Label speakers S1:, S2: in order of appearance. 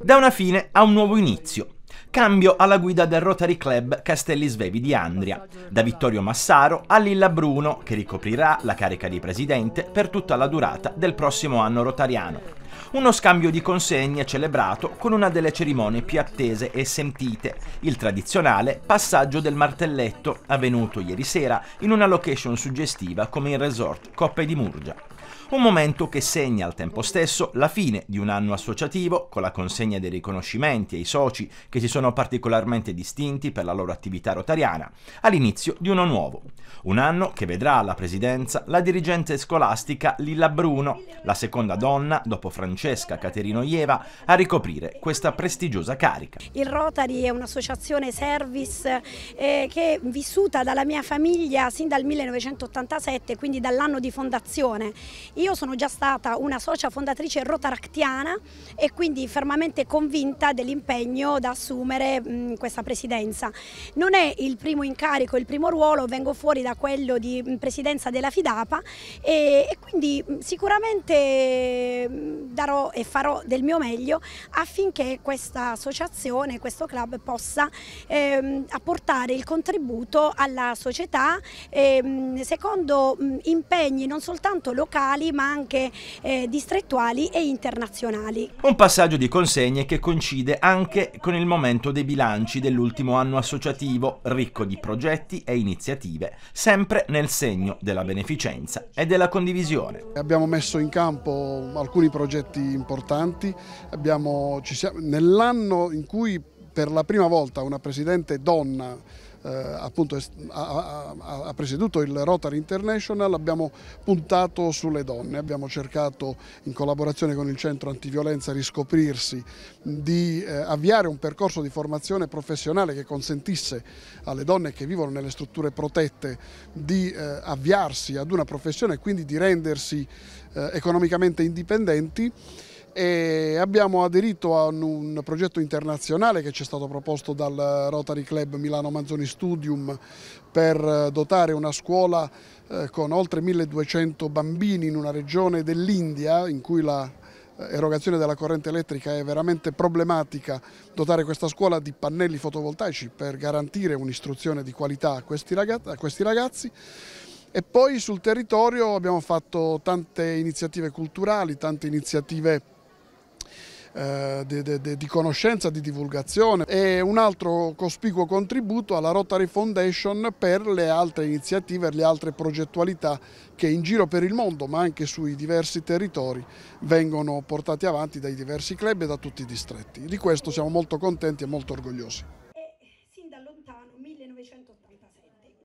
S1: Da una fine a un nuovo inizio. Cambio alla guida del Rotary Club Castelli Svevi di Andria, da Vittorio Massaro a Lilla Bruno, che ricoprirà la carica di presidente per tutta la durata del prossimo anno rotariano uno scambio di consegne celebrato con una delle cerimonie più attese e sentite, il tradizionale passaggio del martelletto, avvenuto ieri sera in una location suggestiva come il resort Coppe di Murgia. Un momento che segna al tempo stesso la fine di un anno associativo, con la consegna dei riconoscimenti ai soci che si sono particolarmente distinti per la loro attività rotariana, all'inizio di uno nuovo. Un anno che vedrà alla presidenza la dirigente scolastica Lilla Bruno, la seconda donna dopo Francesca Caterino Ieva a ricoprire questa prestigiosa carica.
S2: Il Rotary è un'associazione service eh, che vissuta dalla mia famiglia sin dal 1987, quindi dall'anno di fondazione. Io sono già stata una socia fondatrice rotaractiana e quindi fermamente convinta dell'impegno da assumere mh, mm, questa presidenza. Non è il primo incarico, il primo ruolo, vengo fuori da quello di mm, presidenza della FIDAPA e, e quindi mm, sicuramente darò e farò del mio meglio affinché questa associazione, questo club possa ehm, apportare il contributo alla società ehm, secondo mh, impegni non soltanto locali ma anche eh, distrettuali e internazionali.
S1: Un passaggio di consegne che coincide anche con il momento dei bilanci dell'ultimo anno associativo, ricco di progetti e iniziative, sempre nel segno della beneficenza
S3: e della condivisione. Abbiamo messo in campo alcuni progetti progetti importanti. Nell'anno in cui per la prima volta una presidente donna eh, appunto ha, ha, presieduto il Rotary International, abbiamo puntato sulle donne, abbiamo cercato in collaborazione con il centro antiviolenza Riscoprirsi di eh, avviare un percorso di formazione professionale che consentisse alle donne che vivono nelle strutture protette di eh, avviarsi ad una professione e quindi di rendersi eh, economicamente indipendenti e abbiamo aderito a un progetto internazionale che ci è stato proposto dal Rotary Club Milano Manzoni Studium per eh, dotare una scuola eh, con oltre 1200 bambini in una regione dell'India in cui la eh, erogazione della corrente elettrica è veramente problematica dotare questa scuola di pannelli fotovoltaici per garantire un'istruzione di qualità a questi ragazzi e poi sul territorio abbiamo fatto tante iniziative culturali, tante iniziative eh, di, di, di, conoscenza, di divulgazione e un altro cospicuo contributo alla Rotary Foundation per le altre iniziative, le altre progettualità che in giro per il mondo ma anche sui diversi territori vengono portate avanti dai diversi club e da tutti i distretti. Di questo siamo molto contenti e molto orgogliosi.